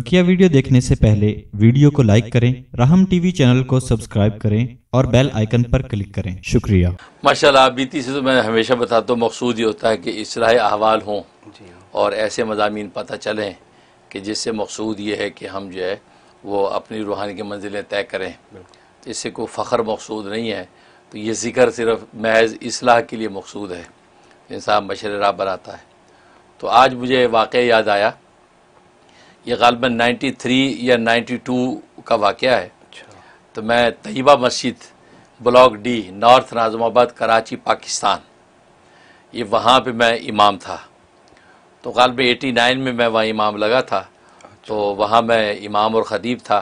बकिया वीडियो देखने से पहले वीडियो को लाइक करें राहम टीवी चैनल को सब्सक्राइब करें और बेल आइकन पर क्लिक करें शुक्रिया माशाल्लाह बीती से तो मैं हमेशा बताता हूँ मकसूद ये होता है कि इसलाह अहवाल हों हाँ। और ऐसे मजामी पता चलें कि जिससे मकसूद ये है कि हम जो है वो अपनी रूहानी की मंजिलें तय करें तो इससे कोई फ़ख्र मकसूद नहीं है तो ये जिक्र सिर्फ महज इसलाह के लिए मकसूद है इंसान मशर राह बनाता है तो आज मुझे वाक़ याद आया ये गालबा थ्री या नाइन्टी टू का वाक़ है अच्छा। तो मैं तयबा मस्जिद block D north Nazimabad Karachi Pakistan ये वहाँ पे मैं इमाम था तो गालब एटी नाइन में मैं वहाँ इमाम लगा था अच्छा। तो वहाँ मैं इमाम और ख़दीब था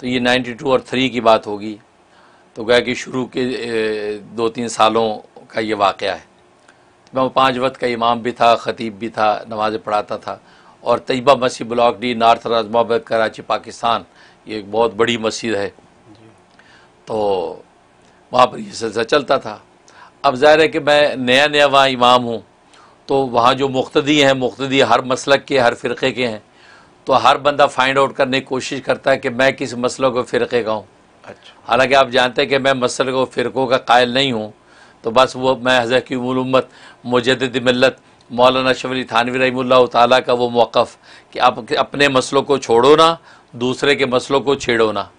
तो ये नाइन्टी टू और थ्री की बात होगी तो गया कि शुरू के दो तीन सालों का ये वाक़ है तो मैं पाँच वक्त का इमाम भी था ख़तीब भी था नमाज़ पढ़ाता था और तयबा मसीह ब्लॉक डी नार्थ राजमाब कराची पाकिस्तान ये एक बहुत बड़ी मस्जिद है तो वहाँ पर यह सिलसिला चलता था अब ज़ाहिर है कि मैं नया नया वहाँ इमाम हूँ तो वहाँ जो मुख्तदी हैं मुख्तदी हर मसलक के हर फ़िरक़े के हैं तो हर बंदा फाइंड आउट करने की कोशिश करता है कि मैं किस मसलों को फ़िरक़े का हूँ अच्छा हालांकि आप जानते हैं कि मैं मसल को फ़िरक़ों का कायल नहीं हूँ तो बस वो मैं हज़र की उम्मत मुजद मिलत मौलाना शवली थानवी रही ताली का वो मौक़ कि आप अपने मसलों को छोड़ो ना दूसरे के मसलों को छेड़ो ना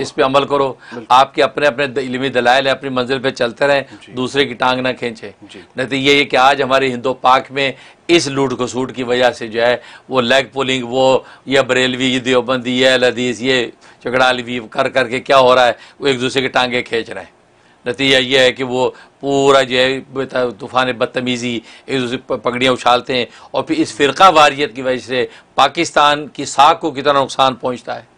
इस पे अमल करो आपके अपने अपने इलमी दलाल है अपनी मंजिल पे चलते रहें दूसरे की टांग ना खींचे तो ये है कि आज हमारे हिंदो पाक में इस लूट घसूट की वजह से जो है वो लेग पुलिंग वो या बरेलवी ये देवबंदी ये लदीस ये चकड़ालवी कर करके क्या हो रहा है वो एक दूसरे की टांगे खींच रहे हैं नतीजा यह है कि वो पूरा जो है तूफ़ान बदतमीज़ी एक दूसरे पगड़ियाँ उछालते हैं और फिर इस फ़िरका वारियत की वजह से पाकिस्तान की साख को कितना नुकसान पहुँचता है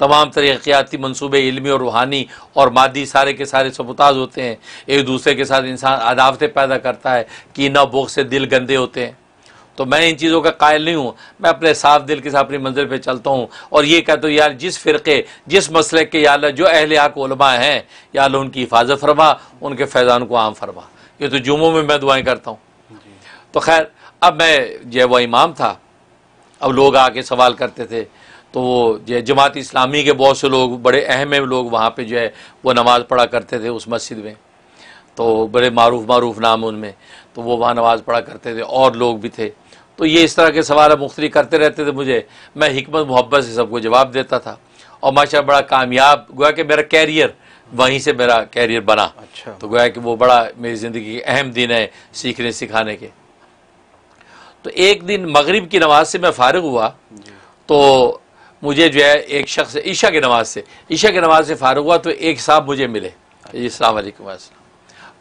तमाम तरक्याती मनसूबे इलमी और रूहानी और मादी सारे के सारे सबुताज होते हैं एक दूसरे के साथ इंसान अदावतें पैदा करता है कि ना बोख से दिल गंदे होते हैं तो मैं इन चीज़ों का कायल नहीं हूँ मैं अपने साफ दिल के साथ अपनी मंजिल पर चलता हूँ और ये कहता तो हूँ यार जिस फ़िरके जिस मसले के या जो अहल आकमा हैं या उनकी हिफाजत फरमा उनके फैज़ान को आम फरमा ये तो जुमों में मैं दुआएँ करता हूँ तो खैर अब मैं जो वह इमाम था अब लोग आके सवाल करते थे तो वो जो जमात इस्लामी के बहुत से लोग बड़े अहम लोग वहाँ पे जो है वो नमाज़ पढ़ा करते थे उस मस्जिद में तो बड़े मरूफ मरूफ नाम उनमें तो वो वहाँ नमाज़ पढ़ा करते थे और लोग भी थे तो ये इस तरह के सवाल मुख्तरी करते रहते थे मुझे मैं हमत मोहब्बत से सबको जवाब देता था और माशा बड़ा कामयाब गोया कि मेरा कैरियर वहीं से मेरा कैरियर बना अच्छा। तो गोया कि वो बड़ा मेरी ज़िंदगी के अहम दिन है सीखने सिखाने के तो एक दिन मगरब की नमाज से मैं फारग हुआ तो मुझे जो है एक शख्स ईशा की नमाज से ईशा की नमाज से फारग हुआ तो एक साहब मुझे मिले इस्लाम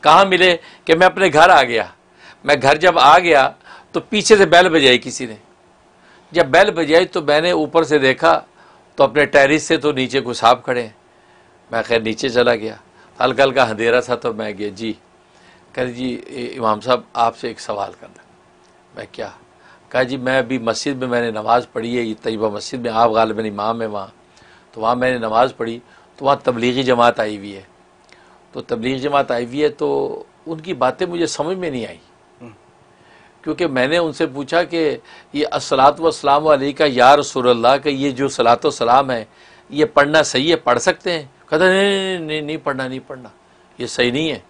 कहाँ मिले कि मैं अपने घर आ गया मैं घर जब आ गया तो पीछे से बैल बजाई किसी ने जब बैल बजाई तो मैंने ऊपर से देखा तो अपने टेरिस से तो नीचे कुछ साफ खड़े हैं मैं खैर नीचे चला गया हल्का हल्का अंधेरा था तो मैं गया जी कह जी इमाम साहब आपसे एक सवाल करना मैं क्या कहा जी मैं अभी मस्जिद में मैंने नमाज़ पढ़ी है ये तयबा मस्जिद में आप गाल मेरी इमाम है वहाँ तो वहाँ मैंने नमाज़ पढ़ी तो वहाँ तबलीगी जमात आई हुई है तो तबलीगी जमात आई हुई है तो उनकी बातें मुझे समझ में नहीं आई क्योंकि मैंने उनसे पूछा कि ये असलात वसलाम वाली का या रसोल्ला का ये जो सलात सलाम है ये पढ़ना सही है पढ़ सकते हैं कहता नहीं नहीं नहीं नहीं पढ़ना नहीं पढ़ना ये सही नहीं है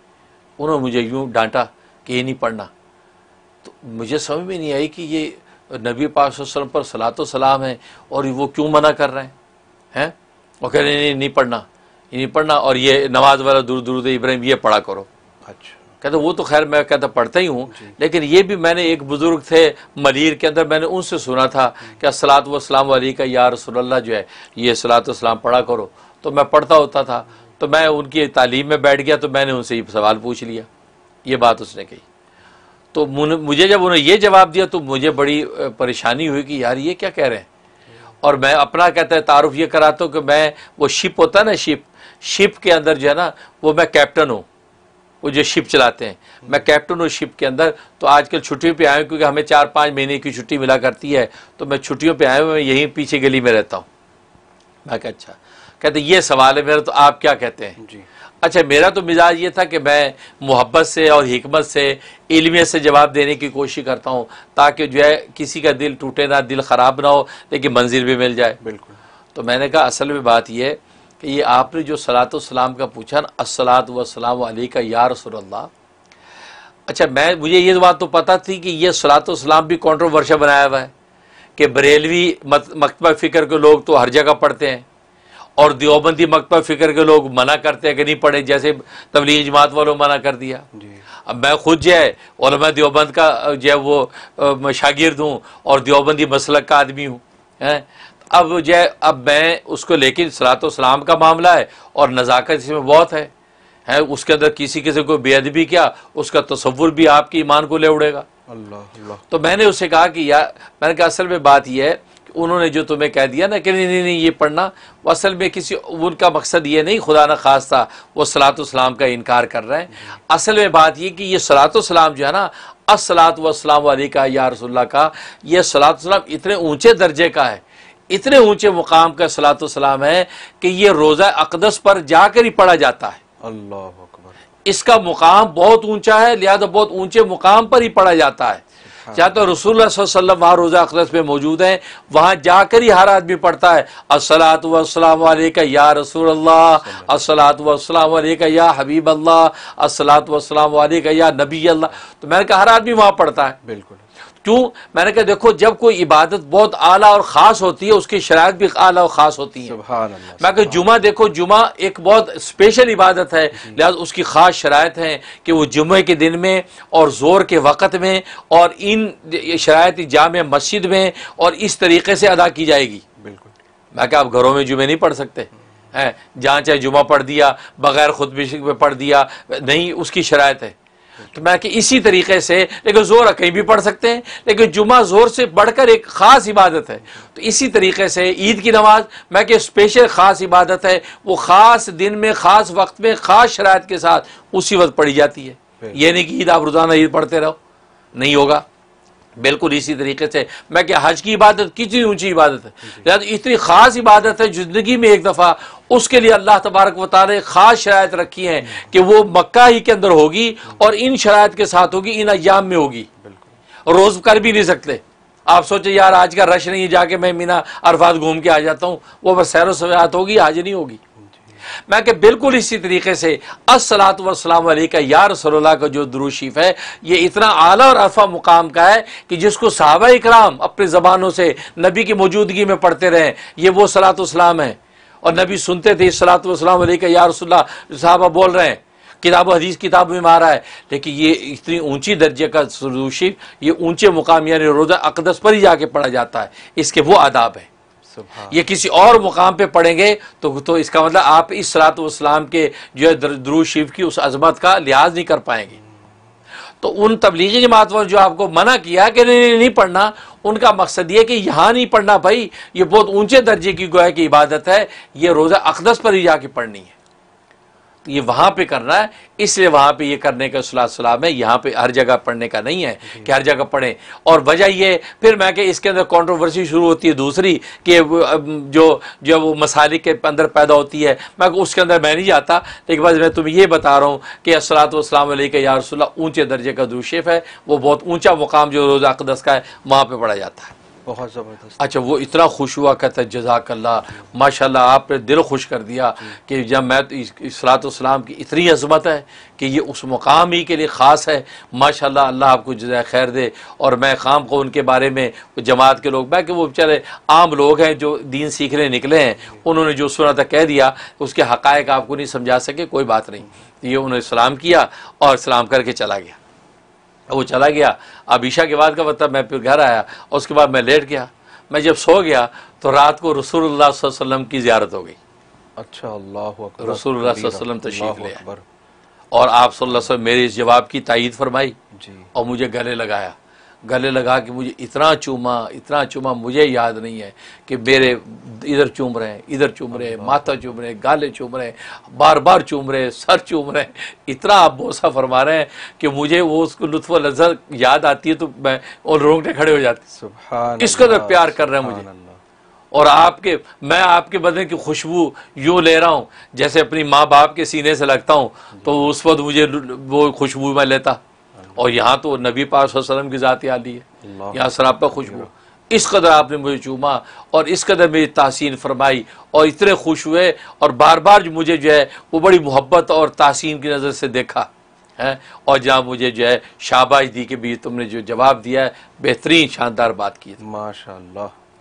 उन्होंने मुझे यूँ डांटा कि ये नहीं पढ़ना तो मुझे समझ में नहीं आई कि ये नबी पाक पर सलात सलाम है और वो क्यों मना कर रहे हैं हैं और कह रहे नहीं नहीं पढ़ना ये नहीं पढ़ना और ये नमाज वाला दूर दूर इब्राहिम ये पढ़ा करो अच्छा कहते वो तो खैर मैं कहता पढ़ता ही हूँ लेकिन ये भी मैंने एक बुज़ुर्ग थे मलिर के अंदर मैंने उनसे सुना था कि असलात वाम वाली का यार रसोल्ला जो है ये सलात वाम पढ़ा करो तो मैं पढ़ता होता था तो मैं उनकी तालीम में बैठ गया तो मैंने उनसे ये सवाल पूछ लिया ये बात उसने कही तो मुझे जब उन्होंने ये जवाब दिया तो मुझे बड़ी परेशानी हुई कि यार ये क्या कह रहे हैं और मैं अपना कहता है तारुफ ये कराता हूँ कि मैं वो शिप होता है ना शिप शिप के अंदर जो है ना वो मैं कैप्टन हूँ वो जो शिप चलाते हैं मैं कैप्टन हूँ शिप के अंदर तो आजकल छुट्टियों पे आया हूँ क्योंकि हमें चार पाँच महीने की छुट्टी मिला करती है तो मैं छुट्टियों पे आया हूँ मैं यहीं पीछे गली में रहता हूँ मैं कहा अच्छा कहते ये सवाल है मेरा तो आप क्या कहते हैं जी अच्छा मेरा तो मिजाज ये था कि मैं मोहब्बत से और हमत से इलमियत से जवाब देने की कोशिश करता हूँ ताकि जो है किसी का दिल टूटे ना दिल ख़राब ना हो लेकिन मंजिल भी मिल जाए बिल्कुल तो मैंने कहा असल में बात यह कि ये आपने जो सलात सलाम का पूछा ना असलात वसलाम अली का या रसोल्ला अच्छा मैं मुझे ये बात तो पता थी कि ये सलात सलाम भी कॉन्ट्रोवर्शल बनाया हुआ है कि बरेलवी मकतबा फ़िक्र के लोग तो हर जगह पढ़ते हैं और दियोबंदी मकतबा फ़िक्र के लोग मना करते हैं कि नहीं पढ़े जैसे तबलीग जमात वालों मना कर दिया अब मैं खुद जो है दियोबंद का जो है वो शागिर्द हूँ और दियोबंदी मसलक का आदमी हूँ हैं अब जय अब मैं उसको लेकिन सलात सलाम का मामला है और नज़ाकत इसमें बहुत है है उसके अंदर किसी किसी को भी क्या उसका तस्वुर भी आपकी ईमान को ले उड़ेगा अल्लाह तो मैंने उससे कहा कि यार मैंने कहा असल में बात यह है कि उन्होंने जो तुम्हें कह दिया ना कि नहीं नहीं नहीं ये पढ़ना वो असल में किसी उनका मकसद ये नहीं खुदा न खास था वो सलात सलाम का इनकार कर रहे हैं असल में बात ये कि ये सलात सलाम जो है ना असलात वसलाम वाली का या रसोल्ला का यह सलात सलाम इतने ऊँचे दर्जे का है इतने ऊंचे मुकाम का सलात सलाम है कि ये रोज़ा अकदस पर जाकर ही पढ़ा जाता है अल्लाह इसका मुकाम बहुत ऊंचा है लिहाजा बहुत ऊंचे मुकाम पर ही पढ़ा जाता है या तो रसूल वहां रोज़ा अकदस में मौजूद है वहां जाकर ही हर आदमी पढ़ता है असलात वाम का या रसूल अल्लाह असलात वाम का या हबीब अल्लाह असलात वाम का या नबी अल्लाह तो मैंने कहा हर आदमी वहाँ पढ़ता है बिल्कुल क्यों मैंने कहा देखो जब कोई इबादत बहुत आला और ख़ास होती है उसकी शरात भी आला और ख़ास होती है मैं कहा जुमा देखो जुमा एक बहुत स्पेशल इबादत है लिहाजा उसकी ख़ास शरात है कि वो जुमे के दिन में और ज़ोर के वक़्त में और इन शरात जाम मस्जिद में और इस तरीके से अदा की जाएगी बिल्कुल मैं क्या आप घरों में जुमे नहीं पढ़ सकते हैं जहाँ चाहे जुमा पढ़ दिया बग़ैर खुद भी पढ़ दिया नहीं उसकी शरात है तो मैं कि इसी तरीके से लेकिन जोर कहीं भी पढ़ सकते हैं लेकिन जुमा जोर से बढ़कर एक ख़ास इबादत है तो इसी तरीके से ईद की नमाज मैं कि स्पेशल ख़ास इबादत है वो ख़ास दिन में ख़ास वक्त में ख़ास शरात के साथ उसी वक्त पढ़ी जाती है ये नहीं कि ईद आप रोज़ाना ईद पढ़ते रहो नहीं होगा बिल्कुल इसी तरीके से मैं क्या हज की इबादत कितनी ऊंची इबादत है लिहाजा इतनी ख़ास इबादत है ज़िंदगी में एक दफ़ा उसके लिए अल्लाह तबारक वाली ने ख़ास शरात रखी है कि वो मक्का ही के अंदर होगी और इन शरात के साथ होगी इन अयाम में होगी रोज़ कर भी नहीं सकते आप सोचे यार आज का रश नहीं जाके मैं मीना अरफात घूम के आ जाता हूँ वो बस सैर होगी आज नहीं होगी मैं कि बिल्कुल इसी तरीके से असलात वसलाम का यार सल्ला का जो दुरुशीफ है ये इतना आला और अफा मुकाम का है कि जिसको सहाबा इकराम अपनी ज़बानों से नबी की मौजूदगी में पढ़ते रहें ये वो सलात वाम है और नबी सुनते थे सलात वसलाम का यार साहबा बोल रहे हैं किताब हदीस किताब में मारा है लेकिन ये इतनी ऊंची दर्जे का सरूशी ये ऊंचे मुकाम यानी रोज़ा अकदस पर ही जाके पढ़ा जाता है इसके वो आदाब हैं ये किसी और मुकाम पे पढ़ेंगे तो तो इसका मतलब आप इस सलात वाम के जो है दरू शिव की उस अजमत का लिहाज नहीं कर पाएंगे तो उन तबलीगी जमात जो आपको मना किया कि नहीं नहीं, नहीं पढ़ना उनका मकसद ये कि यहाँ नहीं पढ़ना भाई ये बहुत ऊंचे दर्जे की गोया की इबादत है ये रोज़ा अकदस पर ही जाके पढ़नी है ये वहाँ पे करना है इसलिए वहाँ पे ये करने का सलाह सलाम है यहाँ पे हर जगह पढ़ने का नहीं है कि हर जगह पढ़ें और वजह ये फिर मैं कि इसके अंदर कंट्रोवर्सी शुरू होती है दूसरी कि जो जो वो मसालिक के अंदर पैदा होती है मैं उसके अंदर मैं नहीं जाता लेकिन बस मैं तुम्हें ये बता रहा हूँ कि असलात वसलाम यारसोल्ला ऊँचे दर्जे का दूशेफ है वो बहुत ऊँचा मुकाम जो रोज़ा अकदस का है वहाँ पर पढ़ा जाता है बहुत ज़बरदस्त अच्छा वो इतना खुश हुआ कहता जजाकल्ला माशाल्लाह आपने दिल खुश कर दिया कि जब मैं तो सलातम की इतनी अजमत है कि ये उस मुकाम ही के लिए ख़ास है माशाल्लाह अल्लाह आपको जजा खैर दे और मैं खाम को उनके बारे में जमात के लोग मैं कि वो बेचारे आम लोग हैं जो दीन सीखने निकले हैं उन्होंने जो सुना था कह दिया उसके हक़ आपको नहीं समझा सके कोई बात नहीं ये उन्होंने सलाम किया और सलाम करके चला गया वो चला गया अब ईशा के बाद का मतलब मैं फिर घर आया और उसके बाद मैं लेट गया मैं जब सो गया तो रात को रसूलुल्लाह वसल्लम की ज्यारत हो गई अच्छा अल्लाह रसूलुल्लाह वसल्लम तशरीफ ले और आप सल्लल्लाहु अलैहि वसल्लम मेरे इस जवाब की तइद फरमाई और मुझे गले लगाया गले लगा कि मुझे इतना चूमा इतना चूमा मुझे याद नहीं है कि मेरे इधर चूम रहे हैं इधर चूम रहे हैं माथा चूम रहे हैं गाले चूम रहे हैं बार बार चूम रहे हैं सर चूम रहे हैं इतना आप भोसा फरमा रहे हैं कि मुझे वो उसको लुत्फ नजर याद आती है तो मैं और रोंगटे खड़े हो जाते इसको तो प्यार कर रहे हैं मुझे और आपके मैं आपके बदले की खुशबू यूँ ले रहा हूँ जैसे अपनी माँ बाप के सीने से लगता हूँ तो उस वक्त मुझे वो खुशबू मैं लेता और यहाँ तो नबी पाक वसलम की ज़ात आली है यहाँ सरापा खुशबू इस कदर आपने मुझे चूमा और इस कदर मेरी तासीन फरमाई और इतने खुश हुए और बार बार जो मुझे जो है वो बड़ी मोहब्बत और तासीन की नज़र से देखा है और जहाँ मुझे जो है शाबाश दी कि भी तुमने जो जवाब दिया है बेहतरीन शानदार बात की माशा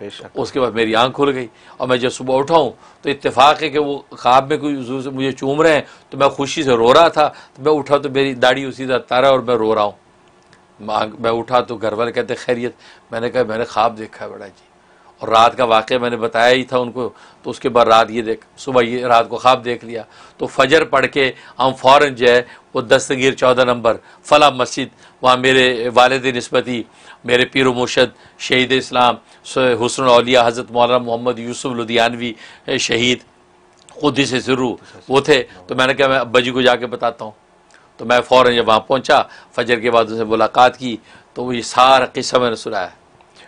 उसके बाद मेरी आंख खुल गई और मैं जब सुबह उठा हूँ तो इतफाक़ है कि वो ख्वाब में कोई से मुझे चूम रहे हैं तो मैं खुशी से रो रहा था तो मैं उठा तो मेरी दाढ़ी उसी तरह तारा और मैं रो रहा हूँ मैं उठा तो घर वाले कहते खैरियत मैंने कहा मैंने ख्वाब देखा है बड़ा जी और रात का वाक़ मैंने बताया ही था उनको तो उसके बाद रात ये देख सुबह ये रात को ख्वाब देख लिया तो फजर पढ़ के हम फ़ौर जो है वो दस्तगीर चौदह नंबर फला मस्जिद वहाँ मेरे वालद नस्बती मेरे पीर मुशद शहीद इस्लाम हसन अलिया हज़रत मौलाना मोहम्मद यूसुफ लुधियानवी शहीद खुद ही से शुरू वो थे तो मैंने कहा मैं अब्बा जी को जाके बताता हूँ तो मैं फ़ौर जब वहाँ पहुँचा फजर के बाद उनसे मुलाकात की तो ये सारा किस्सा मैंने सुनाया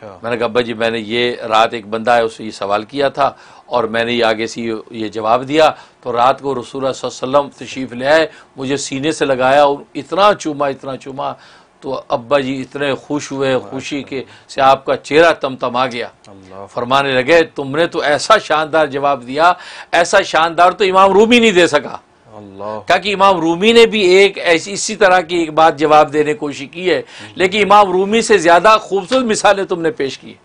अच्छा मैंने कहा अब्बा जी मैंने ये रात एक बंदा है उससे ये सवाल किया था और मैंने ये आगे से ये जवाब दिया तो रात को रसूल वसल्लम तशीफ ले आए मुझे सीने से लगाया और इतना चूमा इतना चूमा तो अब्बा जी इतने खुश हुए खुशी के से आपका चेहरा आ गया फरमाने लगे तुमने तो ऐसा शानदार जवाब दिया ऐसा शानदार तो इमाम ही नहीं दे सका क्या कि इमाम रूमी ने भी एक ऐसी इसी तरह की एक बात जवाब देने की कोशिश की है लेकिन इमाम रूमी से ज्यादा खूबसूरत मिसालें तुमने पेश की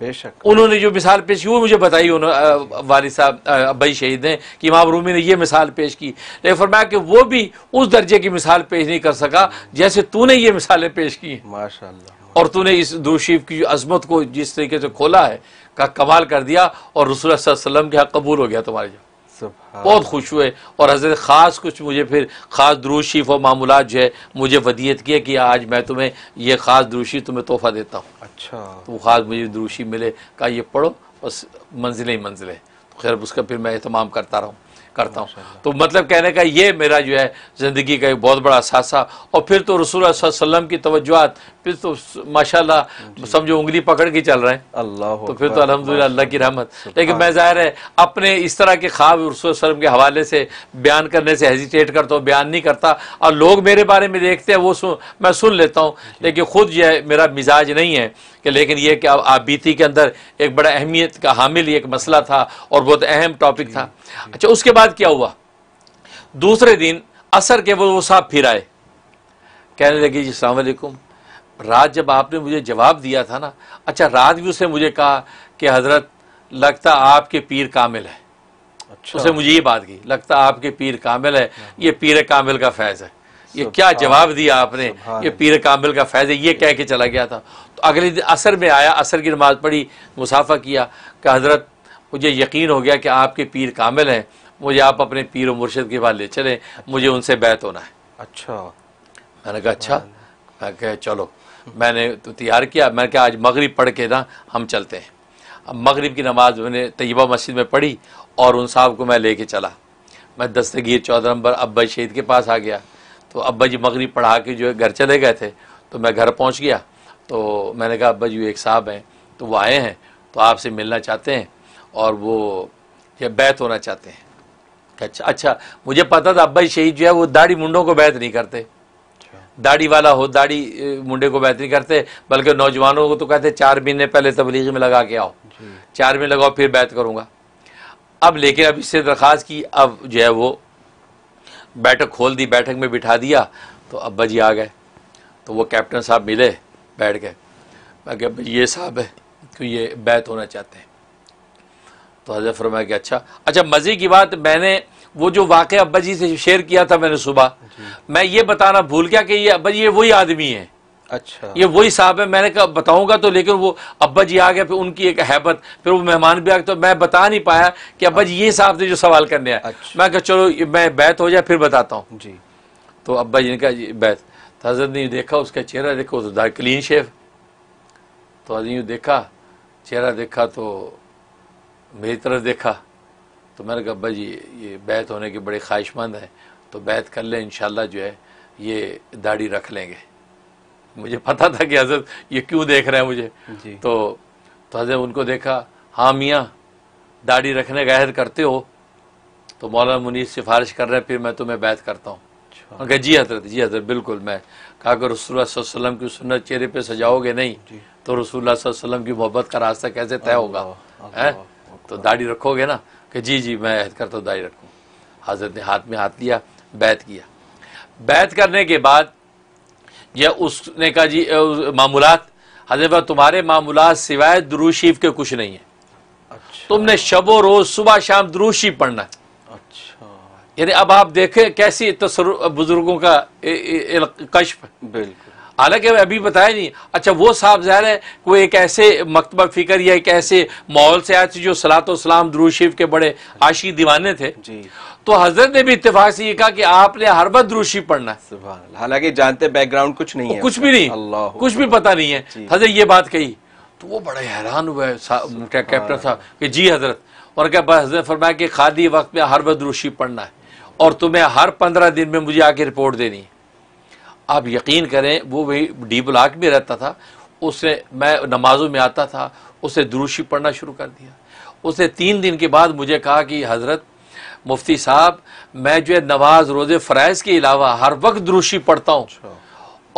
बेशक उन्होंने जो मिसाल पेश की वो मुझे बताई उन्होंने वाली साहब भाई शहीद ने कि इमाम रूमी ने ये मिसाल पेश की लेकिन फरमाया कि वो भी उस दर्जे की मिसाल पेश नहीं कर सका जैसे तूने ये मिसालें पेश की माशा और तूने इस दूशीफ की अजमत को जिस तरीके से खोला है का कमाल कर दिया और रसुल्लम के हक कबूल हो गया तुम्हारे जो बहुत खुश हुए और हजरत ख़ास कुछ मुझे फिर ख़ास द्रूशीफ और मामूला जो है मुझे वदियत किया कि आज मैं तुम्हें यह ख़ास द्रूशी तुम्हें तोहफ़ा देता हूँ अच्छा तो वो ख़ास मुझे द्रूशी मिले कहा ये पढ़ो बस मंजिलें ही मंजिलें तो खैर उसका फिर मैं अहतमाम करता रहा हूँ करता हूँ तो मतलब कहने का ये मेरा जो है ज़िंदगी का एक बहुत बड़ा सासा और फिर तो रसूल वसल्लम की तोज्जात फिर तो माशाल्लाह समझो उंगली पकड़ के चल रहे हैं अल्लाह तो फिर तो अलहमदिल्ला अल्लाह की रहमत लेकिन मैं ज़ाहिर है अपने इस तरह के ख्वाब रसूल वसलम के हवाले से बयान करने से हेजिटेट करता हूँ बयान नहीं करता और लोग मेरे बारे में देखते हैं वो सुन मैं सुन लेता हूँ लेकिन खुद यह मेरा मिजाज नहीं है कि लेकिन यह कि अब बीती के अंदर एक बड़ा अहमियत का हामिल एक मसला था और बहुत अहम टॉपिक था अच्छा उसके बाद क्या हुआ दूसरे दिन असर के वो साहब फिर आए कहने लगे जी सलामकुम रात जब आपने मुझे जवाब दिया था ना अच्छा रात भी उसने मुझे कहा कि हजरत लगता आपके पीर कामिल है अच्छा उसे मुझे ये बात की लगता आपके पीर कामिल है हाँ। ये पीर कामिल का फैज़ है ये क्या जवाब दिया आपने ये पीर कामिल का फैज़ है ये कह के चला गया था अगले दिन असर में आया असर की नमाज़ पढ़ी मुसाफ़ा किया कि हज़रत मुझे यकीन हो गया कि आपके पीर कामिल हैं मुझे आप अपने पीर और मुर्शद के पास ले चलें अच्छा। मुझे उनसे बैत होना है अच्छा मैंने कहा अच्छा हाँ। मैं कह चलो मैंने तो तैयार किया मैंने कहा आज मगरिब पढ़ के ना हम चलते हैं अब मगरिब की नमाज़ मैंने तयबा मस्जिद में पढ़ी और उन साहब को मैं ले कर चला मैं दस्तगीर चौदह नंबर अब्बा शहीद के पास आ गया तो अब्बा जी मगरिब पढ़ा के जो है घर चले गए थे तो मैं घर पहुँच गया तो मैंने कहा अब्बा जी एक साहब हैं तो वो आए हैं तो आपसे मिलना चाहते हैं और वो ये बैत होना चाहते हैं अच्छा अच्छा मुझे पता था अब्बा शहीद जो है वो दाढ़ी मुंडों को बैत नहीं करते अच्छा। दाढ़ी वाला हो दाढ़ी मुंडे को बैत नहीं करते बल्कि नौजवानों को तो कहते चार महीने पहले तबलीग में लगा के आओ चार महीने लगाओ फिर बैत करूँगा अब लेकिन अब इससे दरख्वास्त की अब जो है वो बैठक खोल दी बैठक में बिठा दिया तो अब्बा जी आ गए तो वो कैप्टन साहब मिले बैठ गए मैं ये साहब है कि ये बैत होना चाहते हैं तो हजरत फरमाया कि अच्छा अच्छा मज़े की बात मैंने वो जो वाक़ अब्बा जी से शेयर किया था मैंने सुबह मैं ये बताना भूल गया कि ये अब्बा जी ये वही आदमी है अच्छा ये वही साहब है मैंने कहा बताऊंगा तो लेकिन वो अब्बा जी आ गया फिर उनकी एक हैबत फिर वो मेहमान भी आ गए तो मैं बता नहीं पाया कि अब्बा जी ये साहब थे जो सवाल करने आया अच्छा। मैं कहा चलो मैं बैत हो जाए फिर बताता हूँ जी तो अब्बा जी ने कहा बैत तो हजरत ने यूँ देखा उसका चेहरा देखो तो दार क्लीन शेव तो हजरत यूँ देखा चेहरा देखा तो मेरी तरफ देखा तो मैंने कहा अब्बा जी ये बैत होने के बड़े ख्वाहिशमंद हैं तो बैत कर लें इन जो है ये दाढ़ी रख लेंगे मुझे पता था कि हजरत ये क्यों देख रहे हैं मुझे तो तो हजरत उनको देखा हाँ मियाँ दाढ़ी रखने का अहद करते हो तो मौलाना मुनीस सिफारिश कर रहे हैं फिर मैं तुम्हें बैत करता हूँ कहा जी हजरत जी हजरत बिल्कुल मैं कहा अगर रसोल्ला की सुनत चेहरे पे सजाओगे नहीं तो रसोल्ला वसलम की मोहब्बत का रास्ता कैसे तय होगा है तो दाढ़ी रखोगे ना कि जी जी मैं करता हूँ दाढ़ी रखूँ हजरत ने हाथ में हाथ लिया बैत किया बैत करने के बाद यह उसने कहा जी मामूलत हजरत तुम्हारे मामूल सिवाय दरूशीफ के कुछ नहीं है अच्छा। तुमने शबो रोज़ सुबह शाम दरूशीफ पढ़ना है यानी अब आप देखें कैसी तो बुजुर्गों का कश्प हालांकि अभी बताया नहीं अच्छा वो साहब जहर है वो एक ऐसे मकतबा फ़िक्र या एक ऐसे माहौल से आए थे जो सलात सलाम द्रूशिफ के बड़े आशी दीवाने थे जी तो हजरत ने भी इतफाक से ये कहा कि आपने हर बार द्रूशिफ पढ़ना हालांकि जानते बैकग्राउंड कुछ नहीं है कुछ भी नहीं कुछ भी पता नहीं है हजरत ये बात कही तो वो बड़े हैरान हुए कैप्टन साहब कि जी हजरत और क्या हजरत फरमाया कि खादी वक्त में हर बार द्रूशिफ पढ़ना है और तुम्हें हर पंद्रह दिन में मुझे आके रिपोर्ट देनी आप यकीन करें वो वही डी ब्लाक में रहता था उसने मैं नमाजों में आता था उसे दुरुशी पढ़ना शुरू कर दिया उसने तीन दिन के बाद मुझे कहा कि हज़रत मुफ्ती साहब मैं जो है नमाज रोज़े फ़रज़ के अलावा हर वक्त दुरुशी पढ़ता हूँ अच्छा।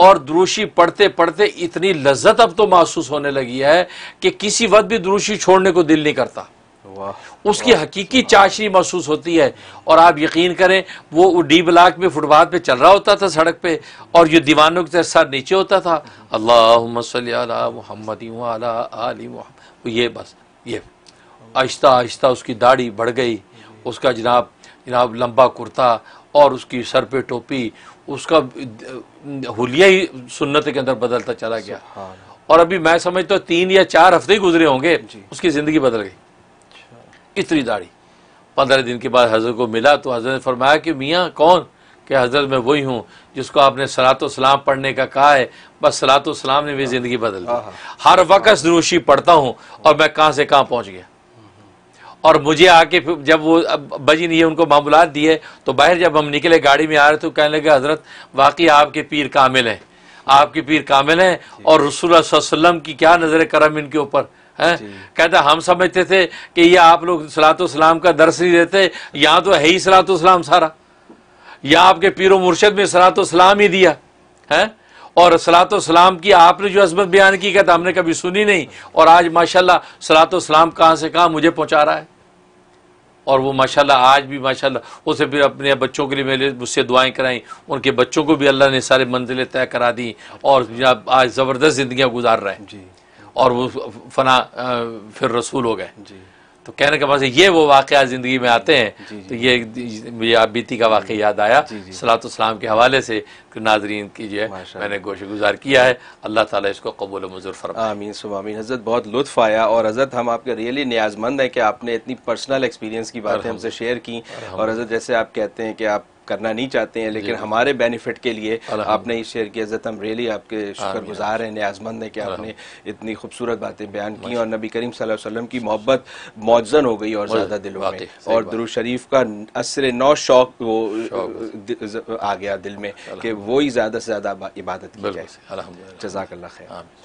और दुरुशी पढ़ते पढ़ते इतनी लज्जत अब तो महसूस होने लगी है कि किसी वक्त भी दुरुशी छोड़ने को दिल नहीं करता उसकी हकीकी चाशनी महसूस होती है और आप यकीन करें वो डी ब्लाक में फुटपाथ पे चल रहा होता था सड़क पे और ये दीवानों के सर नीचे होता था अल्लाह मोहम्मद ये बस ये आहिस्ता आहिस्ता उसकी दाढ़ी बढ़ गई उसका जनाब जनाब लंबा कुर्ता और उसकी सर पे टोपी उसका हुलिया ही सुन्नत के अंदर बदलता चला गया और अभी मैं समझता तो तीन या चार हफ्ते गुजरे होंगे उसकी ज़िंदगी बदल गई इतनी दाढ़ी पंद्रह दिन के बाद हजरत को मिला तो हजरत ने फरमाया कि मियाँ कौन कि हजरत मैं वही हूँ जिसको आपने सलात सलाम पढ़ने का कहा है बस सलात सलाम ने मेरी ज़िंदगी बदल दी हर वक्त दरूशी पढ़ता हूँ और मैं कहाँ से कहाँ पहुँच गया और मुझे आके फिर जब वो बजी नहीं है उनको मामूलत दिए तो बाहर जब हम निकले गाड़ी में आ रहे थे तो कहने लगे हजरत वाकई आपके पीर कामिल हैं आपके पीर कामिल हैं और रसूल वसल्लम की क्या नज़र करम इनके ऊपर है कहता हम समझते थे कि ये आप लोग सलात सलाम का दर्श नहीं देते यहाँ तो है ही सलात सलाम सारा या आपके पीरो मुर्शद में सलात सलाम ही दिया है और सलात सलाम की आपने जो अजमत बयान की कहता हमने कभी सुनी नहीं और आज माशाला सलात सलाम कहाँ से कहाँ मुझे पहुंचा रहा है और वो माशाल्लाह आज भी माशाल्लाह उसे फिर अपने बच्चों के लिए मेरे मुझसे दुआएं कराई उनके बच्चों को भी अल्लाह ने सारे मंजिलें तय करा दी और आज ज़बरदस्त जिंदगियां गुजार रहे हैं जी और वो फना फिर रसूल हो गए तो कहने के पास ये वो वाक़ ज़िंदगी में आते हैं जी, जी, तो ये मुझे आप बीती का वाक़ याद आया सलातम के हवाले से कि नाजरीन की जो है मैंने गोश गुजार किया है अल्लाह ताला इसको कबूल मंजूर फरमा आमीन सुबामीन हज़रत बहुत लुत्फ़ आया और हज़रत हम आपके रियली न्याजमंद हैं कि आपने इतनी पर्सनल एक्सपीरियंस की बातें हमसे शेयर की और हज़रत जैसे आप कहते हैं कि आप करना नहीं चाहते हैं लेकिन हमारे बेनिफिट के लिए आपने ये शेयर किया जत हम रियली आपके शुक्रगुजार हैं न्याजमंद हैं कि आपने इतनी खूबसूरत बातें बयान की और नबी करीम वसल्लम की मोहब्बत मौजन हो गई और ज़्यादा दिल में और दुरू शरीफ का असर नौ शौक वो आ गया दिल में कि वही ज़्यादा से ज़्यादा इबादत की जाए जजाकल्ला खैर